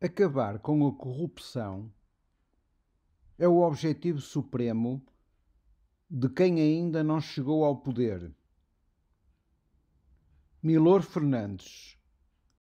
Acabar com a corrupção é o objetivo supremo de quem ainda não chegou ao poder. Milor Fernandes